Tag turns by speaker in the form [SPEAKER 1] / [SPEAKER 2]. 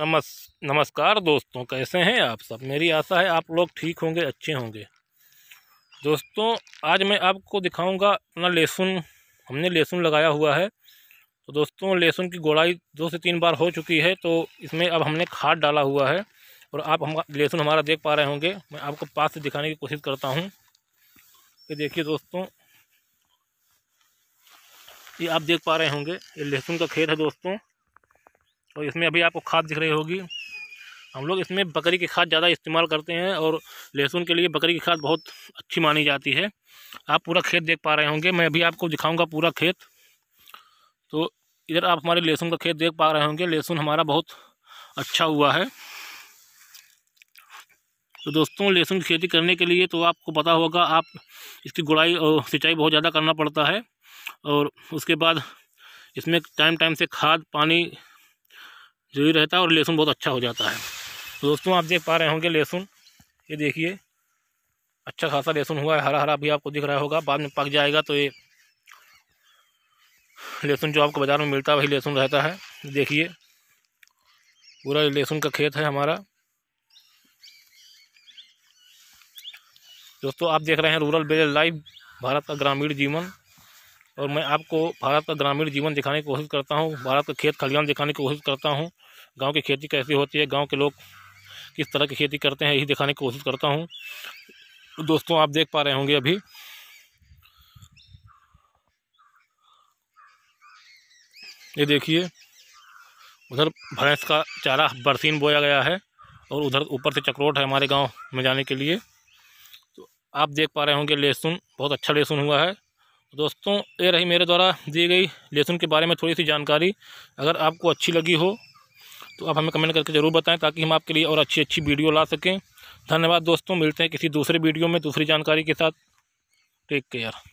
[SPEAKER 1] नमस् नमस्कार दोस्तों कैसे हैं आप सब मेरी आशा है आप लोग ठीक होंगे अच्छे होंगे दोस्तों आज मैं आपको दिखाऊंगा अपना लहसुन हमने लहसुन लगाया हुआ है तो दोस्तों लहसुन की गोड़ाई दो से तीन बार हो चुकी है तो इसमें अब हमने खाद डाला हुआ है और आप हम लहसुन हमारा देख पा रहे होंगे मैं आपको पास से दिखाने की कोशिश करता हूँ ये देखिए दोस्तों ये आप देख पा रहे होंगे ये लहसुन का खेत है दोस्तों और इसमें अभी आपको खाद दिख रही होगी हम लोग इसमें बकरी की खाद ज़्यादा इस्तेमाल करते हैं और लहसुन के लिए बकरी की खाद बहुत अच्छी मानी जाती है आप पूरा खेत देख पा रहे होंगे मैं अभी आपको दिखाऊंगा पूरा खेत तो इधर आप हमारे लहसुन का खेत देख पा रहे होंगे लहसुन हमारा बहुत अच्छा हुआ है तो दोस्तों लहसुन की खेती करने के लिए तो आपको पता होगा आप इसकी गुड़ाई और सिंचाई बहुत ज़्यादा करना पड़ता है और उसके बाद इसमें टाइम टाइम से खाद पानी जो ही रहता है और लहसुन बहुत अच्छा हो जाता है तो दोस्तों आप देख पा रहे होंगे लहसुन ये देखिए अच्छा खासा लहसुन हुआ है हरा हरा भी आपको दिख रहा होगा बाद में पक जाएगा तो ये लहसुन जो आपको बाज़ार में मिलता है वही लहसुन रहता है देखिए पूरा लहसुन का खेत है हमारा दोस्तों आप देख रहे हैं रूरल बेल लाइव भारत का ग्रामीण जीवन और मैं आपको भारत का ग्रामीण जीवन दिखाने की कोशिश करता हूँ भारत का खेत खलिहान दिखाने की कोशिश करता हूँ गाँव की खेती कैसी होती है गाँव के लोग किस तरह की खेती करते हैं यही दिखाने की कोशिश करता हूँ दोस्तों आप देख पा रहे होंगे अभी ये देखिए उधर भैंस का चारा बरसीन बोया गया है और उधर ऊपर से चक्रोट है हमारे गांव में जाने के लिए तो आप देख पा रहे होंगे लहसुन बहुत अच्छा लहसुन हुआ है दोस्तों ये रही मेरे द्वारा दी गई लहसुन के बारे में थोड़ी सी जानकारी अगर आपको अच्छी लगी हो तो आप हमें कमेंट करके ज़रूर बताएं ताकि हम आपके लिए और अच्छी अच्छी वीडियो ला सकें धन्यवाद दोस्तों मिलते हैं किसी दूसरे वीडियो में दूसरी जानकारी के साथ टेक केयर